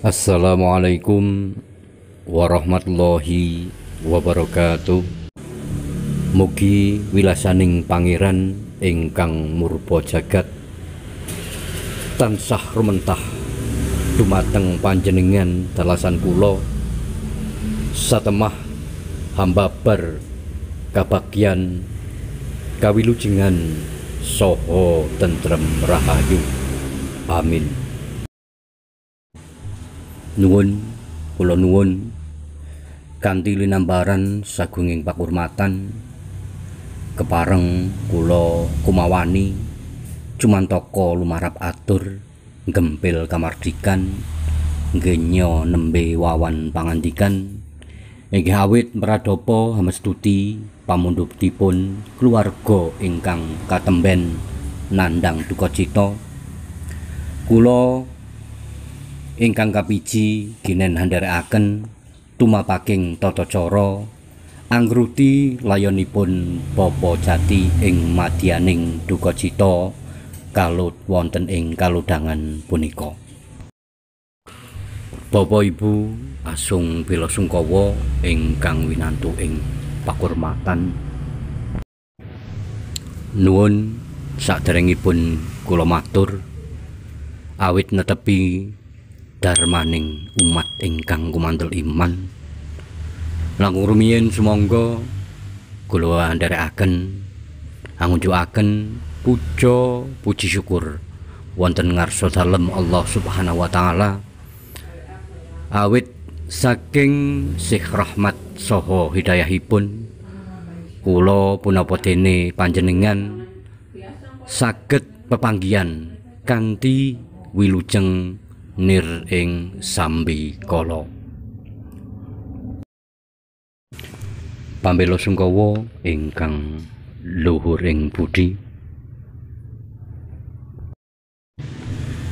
Assalamualaikum warahmatullahi wabarakatuh Mugi wilasaning pangeran ingkang murbo jagat Tansah rementah Dumateng panjenengan dalasan kulo Satemah hamba bar kabagian kawilujengan soho tentrem rahayu amin nuwun kula nuwun ganti linambaran sagunging pakurmatan kepareng kula kumawani cuman toko lumarap atur gempil kamardikan genya nembe wawan pangandikan inggih awit meradopo hamestuti pamundhutipun keluarga ingkang katemben nandang duka cita kula ingkang kapiji ginen handharaken tumapaking tata cara angruti layonipun papa jati ing madyaning dukacita kalut wonten ing kaludangan punika Bapak Ibu asung bela sungkawa ingkang winantu ing pakurmatan nuwun saderengipun kula matur awit netepi darmaning umat ingkang kumandel iman langkung rumiyin sumangga kula andharaken angunjukaken puja puji syukur wonten ngarsa dalem Allah Subhanahu wa taala awit saking sih rahmat saha hidayahipun kula punapa dene panjenengan saged pepanggian kanthi wilujeng nir ing sambi kala pambelo sungkawa ingkang luhur ing budi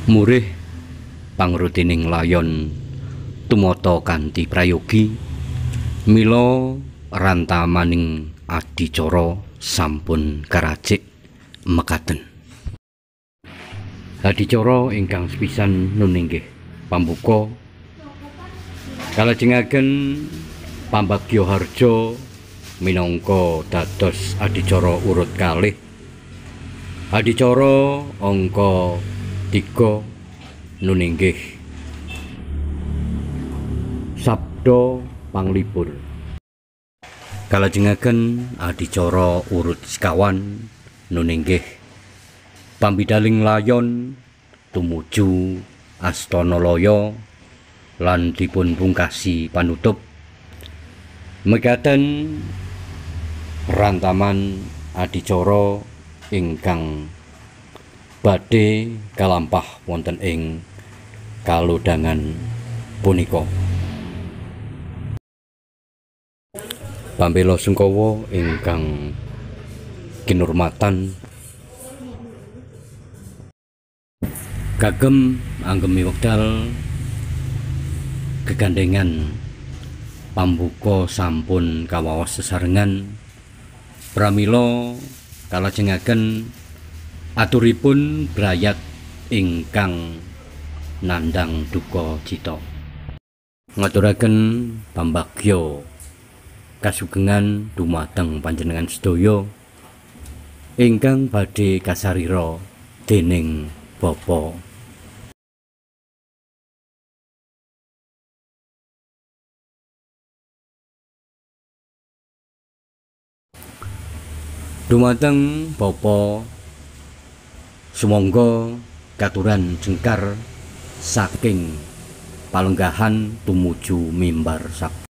murih pangrutining layon tumata kanthi prayogi mila rantamaning adicara sampun karajik mekaten Hadi coro ingkang sepisan nuningge pambuko kalajengaken pambagyo harjo minangka dados adicara urut kalih adicara angka 3 nuninggih sabda panglipur kalajengaken adicara urut sekawan nuninggih pambidaling layon tumuju astana loya lan dipun pungkasi panutup megaten rantaman adicara ingkang badhe kalampah wonten ing kalodangan punika pambelo sungkowo ingkang kinurmatan kagem anggemi wekdal gegandengan pambuka sampun kawawas sesarengan pramila kalajengaken aturipun brayat ingkang nandang duka cita ngaturaken pambagya kasugengan dumateng panjenengan sedaya ingkang badhe kasarira dening Bapak Dumateng Bapak Sumangga katuran jengkar saking palenggahan tumuju mimbar sak